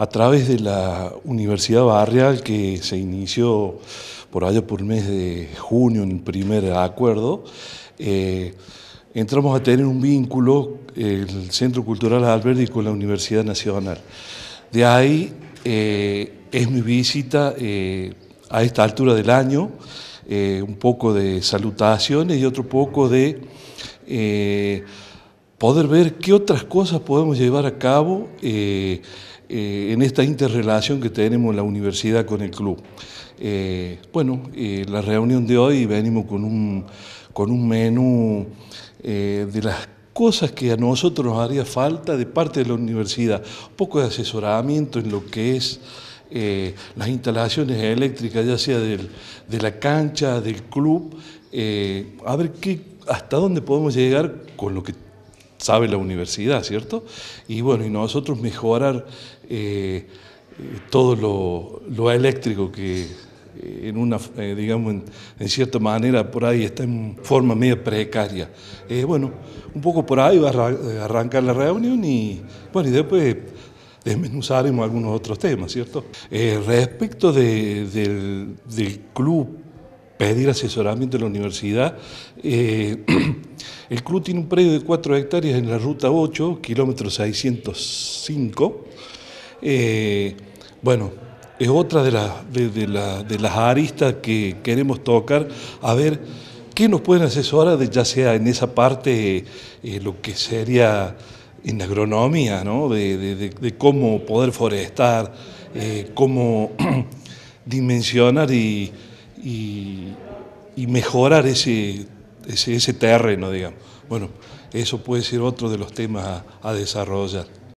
a través de la Universidad Barrial que se inició por allá por el mes de junio en el primer acuerdo, eh, entramos a tener un vínculo el Centro Cultural Alberdi con la Universidad Nacional. De ahí eh, es mi visita eh, a esta altura del año, un poco de salutaciones y otro poco de poder ver qué otras cosas podemos llevar a cabo eh, eh, en esta interrelación que tenemos la universidad con el club. Eh, bueno, la reunión de hoy venimos con un, con un menú de las cosas que a nosotros nos haría falta de parte de la universidad, un poco de asesoramiento en lo que es las instalaciones eléctricas, ya sea de la cancha, del club, a ver qué, hasta dónde podemos llegar con lo que sabe la universidad, ¿cierto? Y bueno, y nosotros mejorar eh, todo lo, eléctrico que eh, en una, eh, digamos, en, cierta manera por ahí está en forma media precaria. Eh, bueno, un poco por ahí va a arrancar la reunión y bueno, y después desmenuzaremos algunos otros temas, ¿cierto? respecto del, club pedir asesoramiento de la universidad, El club tiene un predio de 4 hectáreas en la ruta 8, kilómetro 605. Eh, bueno, es otra de, de, las aristas que queremos tocar. A ver, ¿qué nos pueden asesorar, ya sea en esa parte, eh, lo que sería en agronomía, ¿no? de, cómo poder forestar, eh, cómo dimensionar y, y mejorar ese ese, ese terreno, digamos. Bueno, eso puede ser otro de los temas a desarrollar.